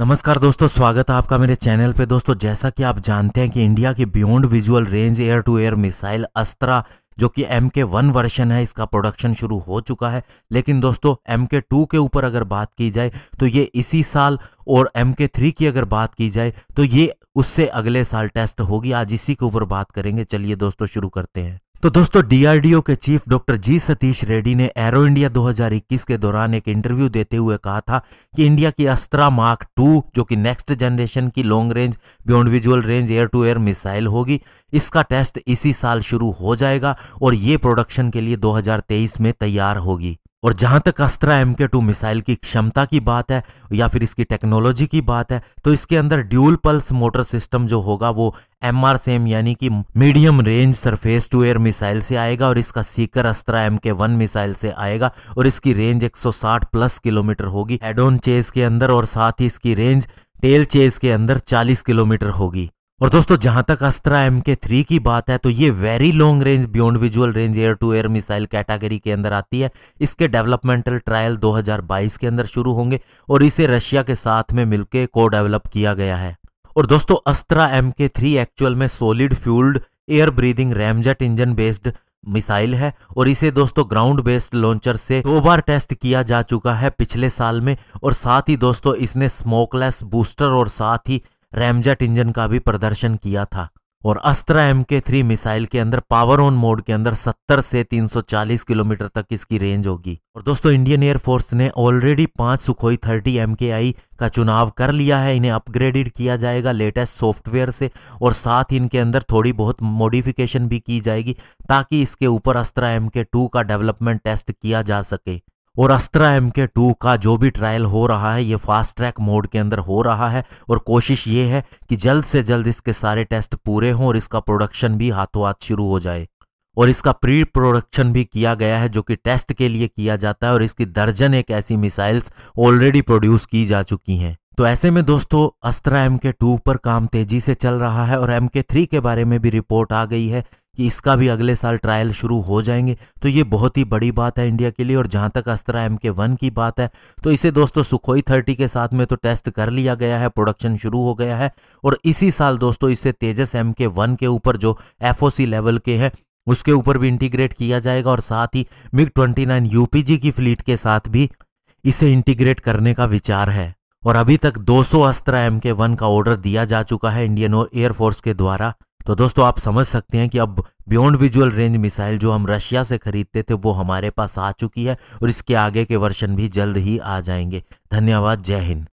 नमस्कार दोस्तों स्वागत है आपका मेरे चैनल पे दोस्तों जैसा कि आप जानते हैं कि इंडिया की beyond visual range air to air missile Astra जो कि एम के वन वर्षन है इसका प्रोडक्शन शुरू हो चुका है लेकिन दोस्तों एम के टू के ऊपर अगर बात की जाए तो ये इसी साल और एम के थ्री की अगर बात की जाए तो ये उससे अगले साल टेस्ट होगी आज इसी के ऊपर बात करेंगे चलिए दोस्तों शुरू करते हैं तो दोस्तों डीआरडीओ के chief doctor G Satish Reddy ने एरो इंडिया 2021 के दौरान एक इंटरव्यू देते हुए कहा था कि इंडिया की अस्त्रा मार्क टू जो कि नेक्स्ट जनरेशन की long range beyond visual range air to air missile होगी इसका टेस्ट इसी साल शुरू हो जाएगा और ये प्रोडक्शन के लिए 2023 में तैयार होगी और जहां तक Astra M K two missile की क्षमता की बात है या फिर इसकी टेक्नोलॉजी की बात है तो इसके अंदर ड्यूल पल्स मोटर सिस्टम जो होगा वो एम आर सेम यानी कि medium range surface to air missile से आएगा और इसका seeker Astra M K one missile से आएगा और इसकी रेंज 160 प्लस किलोमीटर होगी एडोन चेज के अंदर और साथ ही इसकी रेंज टेल चेज के अंदर 40 किलोमीटर होगी और दोस्तों जहां तक अस्त्रा एम के थ्री की बात है तो ये very long range beyond visual range air to air missile category के अंदर आती है इसके डेवलपमेंटल ट्रायल 2022 के अंदर शुरू होंगे और इसे रशिया के साथ में मिलकर को डेवलप किया गया है और दोस्तों Astra M K three actual में solid fuelled air breathing ramjet engine based missile है और इसे दोस्तों ग्राउंड बेस्ड लॉन्चर से दो बार टेस्ट किया जा चुका है पिछले साल में और साथ ही दोस्तों इसने स्मोकलेस बूस्टर और साथ ही रैमजेट इंजन का भी प्रदर्शन किया था और अस्त्र एम के थ्री मिसाइल के अंदर पावर ऑन मोड के अंदर 70 से 340 किलोमीटर तक इसकी रेंज होगी और दोस्तों इंडियन एयरफोर्स ने ऑलरेडी पांच सुखोई 30 एम के आई का चुनाव कर लिया है इन्हें अपग्रेडेड किया जाएगा लेटेस्ट सॉफ्टवेयर से और साथ ही इनके अंदर थोड़ी बहुत मॉडिफिकेशन भी की जाएगी ताकि इसके ऊपर अस्त्र एम के टू का डेवलपमेंट टेस्ट किया जा सके और अस्त्रा एम के टू का जो भी ट्रायल हो रहा है ये फास्ट ट्रैक मोड के अंदर हो रहा है और कोशिश ये है कि जल्द से जल्द इसके सारे टेस्ट पूरे हों और इसका प्रोडक्शन भी हाथों हाथ शुरू हो जाए और इसका प्री प्रोडक्शन भी किया गया है जो कि टेस्ट के लिए किया जाता है और इसकी दर्जन एक ऐसी मिसाइल्स ऑलरेडी प्रोड्यूस की जा चुकी हैं तो ऐसे में दोस्तों अस्त्रा एम के टू पर काम तेजी से चल रहा है और एम के थ्री के बारे में भी रिपोर्ट आ गई है कि इसका भी अगले साल ट्रायल शुरू हो जाएंगे तो ये बहुत ही बड़ी बात है इंडिया के लिए और जहाँ तक अस्त्रा एम के वन की बात है तो इसे दोस्तों सुखोई थर्टी के साथ में तो टेस्ट कर लिया गया है प्रोडक्शन शुरू हो गया है और इसी साल दोस्तों इसे तेजस एम के वन के ऊपर जो एफ लेवल के हैं उसके ऊपर भी इंटीग्रेट किया जाएगा और साथ ही मिग ट्वेंटी नाइन यूपीजी की फ्लीट के साथ भी इसे इंटीग्रेट करने का विचार है और अभी तक 200 अस्त्र एम के वन का ऑर्डर दिया जा चुका है इंडियन एयरफोर्स के द्वारा तो दोस्तों आप समझ सकते हैं कि अब बियॉन्ड विजुअल रेंज मिसाइल जो हम रशिया से खरीदते थे वो हमारे पास आ चुकी है और इसके आगे के वर्षन भी जल्द ही आ जाएंगे धन्यवाद जय हिंद